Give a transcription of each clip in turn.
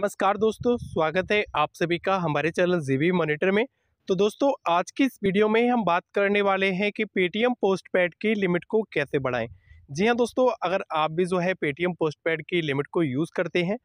नमस्कार दोस्तों स्वागत है आप सभी का हमारे चैनल जीवी मॉनिटर में तो दोस्तों आज की इस वीडियो में हम बात करने वाले हैं कि पेटीएम पोस्ट पैड की लिमिट को कैसे बढ़ाएं जी हाँ दोस्तों अगर आप भी जो है पेटीएम पोस्ट पैड की लिमिट को यूज़ करते हैं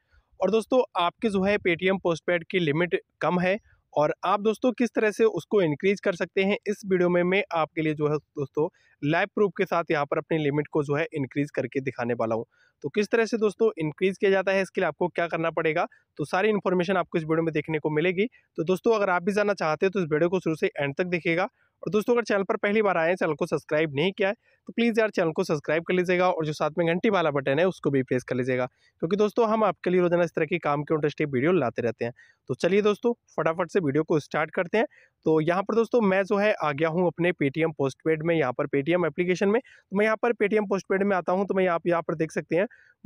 और दोस्तों आपकी जो है पेटीएम पोस्ट पैड की लिमिट कम है और आप दोस्तों किस तरह से उसको इंक्रीज कर सकते हैं इस वीडियो में मैं आपके लिए जो है दोस्तों लाइव प्रूफ के साथ यहाँ पर अपनी लिमिट को जो है इंक्रीज करके दिखाने वाला हूँ तो किस तरह से दोस्तों इंक्रीज किया जाता है इसके लिए आपको क्या करना पड़ेगा तो सारी इन्फॉर्मेशन आपको इस वीडियो में देखने को मिलेगी तो दोस्तों अगर आप भी जाना चाहते हैं तो इस वीडियो को शुरू से एंड तक देखेगा और दोस्तों अगर चैनल पर पहली बार आए हैं चैनल को सब्सक्राइब नहीं किया है तो प्लीज़ यार चैनल को सब्सक्राइब कर लीजिएगा और जो साथ में घंटी वाला बटन है उसको भी प्रेस कर लीजिएगा क्योंकि दोस्तों हम आपके लिए रोजाना इस तरह की काम के इंटरेस्टिंग वीडियो लाते रहते हैं तो चलिए दोस्तों फटाफट से वीडियो को स्टार्ट करते हैं तो यहाँ पर दोस्तों मैं जो है आ गया हूँ अपने पेटीएम पोस्टपेड में यहाँ पर पेटीएम एप्लीकेशन में तो मैं यहाँ पर पेटीएम पोस्टपेड में आता हूँ तो मैं आप यहाँ पर देख सकते हैं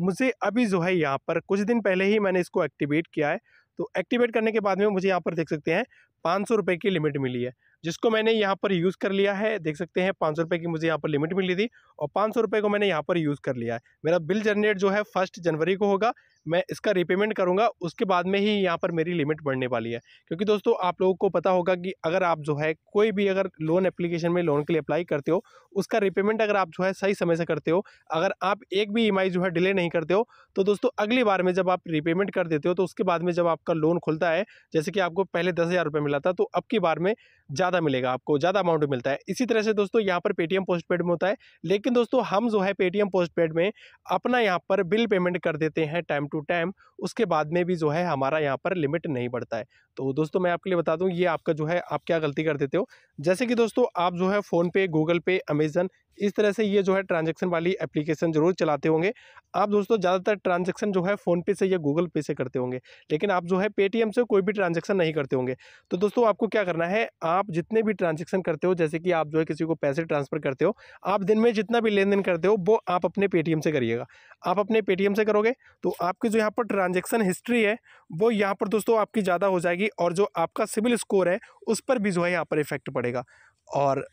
मुझे अभी जो है यहाँ पर कुछ दिन पहले ही मैंने इसको एक्टिवेट किया है तो एक्टिवेट करने के बाद में मुझे यहाँ पर देख सकते हैं पाँच सौ की लिमिट मिली है जिसको मैंने यहाँ पर यूज़ कर लिया है देख सकते हैं पाँच सौ की मुझे यहाँ पर लिमिट मिली थी और पाँच सौ को मैंने यहाँ पर यूज़ कर लिया है मेरा बिल जनरेट जो है फर्स्ट जनवरी को होगा मैं इसका रिपेमेंट करूँगा उसके बाद में ही यहाँ पर मेरी लिमिट बढ़ने वाली है क्योंकि दोस्तों आप लोगों को पता होगा कि अगर आप जो है कोई भी अगर लोन एप्लीकेशन में लोन के लिए अप्लाई करते हो उसका रिपेमेंट अगर आप जो है सही समय से करते हो अगर आप एक भी ई जो है डिले नहीं करते हो तो दोस्तों अगली बार में जब आप रिपेमेंट कर देते हो तो उसके बाद में जब आपका लोन खुलता है जैसे कि आपको पहले दस हज़ार रुपये मिला था तो अब की बार में ज़्यादा मिलेगा आपको ज़्यादा अमाउंट मिलता है इसी तरह से दोस्तों यहाँ पर पेटीएम पोस्ट में होता है लेकिन दोस्तों हम जो है पेटीएम पोस्ट में अपना यहाँ पर बिल पेमेंट कर देते हैं टाइम टू टू टाइम उसके बाद में भी जो है हमारा यहाँ पर लिमिट नहीं बढ़ता है तो दोस्तों मैं आपके लिए बता दूँ ये आपका जो है आप क्या गलती कर देते हो जैसे कि दोस्तों आप जो है फ़ोनपे गूगल पे अमेज़न इस तरह से ये जो है ट्रांजेक्शन वाली एप्लीकेशन ज़रूर चलाते होंगे आप दोस्तों ज़्यादातर ट्रांजेक्शन जो है फ़ोनपे से या गूगल पे से करते होंगे लेकिन आप जो है पेटीएम से कोई भी ट्रांजेक्शन नहीं करते होंगे तो दोस्तों आपको क्या करना है आप जितने भी ट्रांजेक्शन करते हो जैसे कि आप जो है किसी को पैसे ट्रांसफ़र करते हो आप दिन में जितना भी लेन करते हो वो आप अपने पेटीएम से करिएगा आप अपने पेटीएम से करोगे तो आपके आपकी जो यहाँ पर ट्रांजेक्शन हिस्ट्री है वो यहाँ पर दोस्तों आपकी ज़्यादा हो जाएगी और जो आपका सिविल स्कोर है उस पर भी जो है यहाँ पर इफेक्ट पड़ेगा और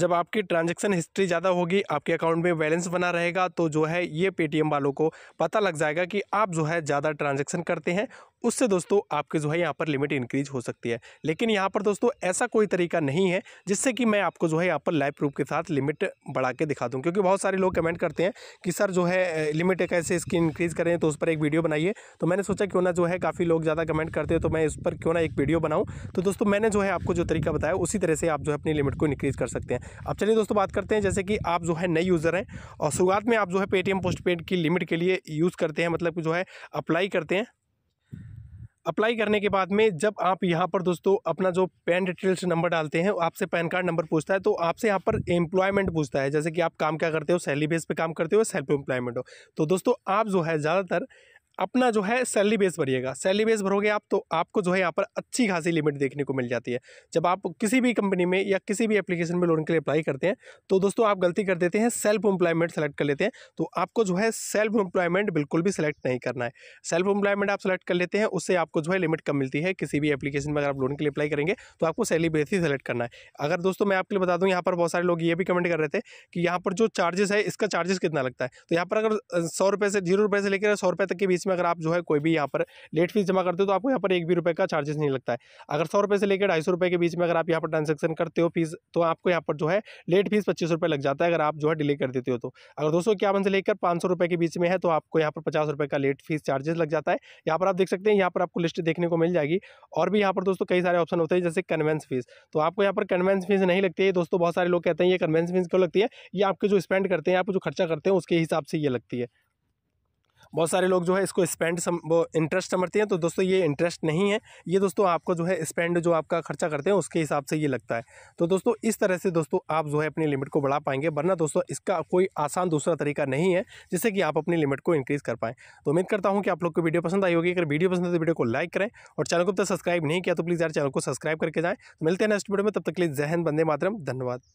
जब आपकी ट्रांजैक्शन हिस्ट्री ज़्यादा होगी आपके अकाउंट में बैलेंस बना रहेगा तो जो है ये पेटीएम वालों को पता लग जाएगा कि आप जो है ज़्यादा ट्रांजैक्शन करते हैं उससे दोस्तों आपके जो है यहाँ पर लिमिट इंक्रीज हो सकती है लेकिन यहाँ पर दोस्तों ऐसा कोई तरीका नहीं है जिससे कि मैं आपको जो है यहाँ पर लाइव प्रूफ के साथ लिमिट बढ़ा के दिखा दूँ क्योंकि बहुत सारे लोग कमेंट करते हैं कि सर जो है लिमिट कैसे इसकी इंक्रीज़ करें तो उस पर एक वीडियो बनाइए तो मैंने सोचा क्यों ना जो है काफ़ी लोग ज़्यादा कमेंट करते हैं तो मैं इस पर क्यों ना एक वीडियो बनाऊँ तो दोस्तों मैंने जो है आपको जो तरीका बताया उसी तरह से आप जो है अपनी लिमिट को इंक्रीज़ कर सकते हैं अब चलिए दोस्तों बात करते हैं जैसे कि आप जो है नए यूज़र हैं और शुरुआत में आप जो है पेटीएम पोस्ट पेड की लिमिट के लिए यूज़ करते हैं मतलब जो है अप्लाई करते हैं अप्लाई करने के बाद में जब आप यहाँ पर दोस्तों अपना जो पैन डिटेल्स नंबर डालते हैं आपसे पैन कार्ड नंबर पूछता है तो आपसे यहाँ पर एम्प्लॉयमेंट पूछता है जैसे कि आप काम क्या करते हो सैलरी बेस पे काम करते हो सेल्फ एम्प्लॉयमेंट हो तो दोस्तों आप जो है ज़्यादातर अपना जो है सैलरी बेस भरिएगा सैलरी बेस भरोगे आप तो आपको जो है यहाँ पर अच्छी खासी लिमिट देखने को मिल जाती है जब आप किसी भी कंपनी में या किसी भी एप्लीकेशन में लोन के लिए अप्लाई करते हैं तो दोस्तों आप गलती कर देते हैं सेल्फ एम्प्लॉयमेंट सेलेक्ट कर लेते हैं तो आपको जो है सेल्फ एम्प्लॉयमेंट बिल्कुल भी सेलेक्ट नहीं करना है सेल्फ एम्प्लॉयमेंट आप सेलेक्ट कर लेते हैं उससे आपको जो है लिमिट कम मिलती है किसी भी एप्लीकेशन में अगर आप लोन के लिए अप्लाई करेंगे तो आपको सैलरी बेस ही सेलेक्ट करना है अगर दोस्तों मैं आपके लिए बता दूँ यहाँ पर बहुत सारे लोग ये भी कमेंट कर रहे थे कि यहाँ पर जो चार्जेस है इसका चार्जेस कितना लगता है तो यहाँ पर अगर सौ से जीरो से लेकर सौ तक के बीच इसमें अगर आप जो है कोई भी यहाँ पर लेट फीस जमा करते हो तो आपको यहाँ पर एक भी रुपये का चार्जेस नहीं लगता है अगर सौ रुपये से लेकर ढाई सौ रुपये के बीच में अगर आप यहाँ पर ट्रांजेक्शन करते हो फीस तो आपको यहाँ पर जो है लेट फीस पच्चीस रुपये लग जाता है अगर आप जो है डिले कर देते हो तो अगर दो से लेकर पाँच सौ के बीच में है तो आपको यहाँ पर पचास का लेट फीस चार्जेस लग जाता है यहाँ पर आप देख सकते हैं यहाँ पर आपको लिस्ट देखने को मिल जाएगी और भी यहाँ पर दोस्तों कई सारे ऑप्शन होते हैं जैसे कन्वेंस फीस तो आपको यहाँ पर कन्वेंस फीस नहीं लगती है दोस्तों बहुत सारे लोग कहते हैं ये कन्वेंस फीस क्यों लगती है ये आपके जो स्पेंड करते हैं आप जो खर्चा करते हैं उसके हिसाब से ये लगती है बहुत सारे लोग जो है इसको स्पेंड सम वो इंटरेस्ट समझते हैं तो दोस्तों ये इंटरेस्ट नहीं है ये दोस्तों आपको जो है स्पेंड जो आपका खर्चा करते हैं उसके हिसाब से ये लगता है तो दोस्तों इस तरह से दोस्तों आप जो है अपनी लिमिट को बढ़ा पाएंगे वरना दोस्तों इसका कोई आसान दूसरा तरीका नहीं है जिससे कि आप अपनी लिमिट को इंक्रीज़ कर पाएँ तो उम्मीद करता हूँ कि आप लोग को वीडियो पसंद आई होगी अगर वीडियो पसंद है तो वीडियो को लाइक करें और चैनल को तब सब्सक्राइब नहीं किया तो प्लीज़ यार चैनल को सब्सक्राइब करके जाएँ तो मिलते हैं नेक्स्ट वीडियो में तब तक के लिए जहन बंदे मातरम धन्यवाद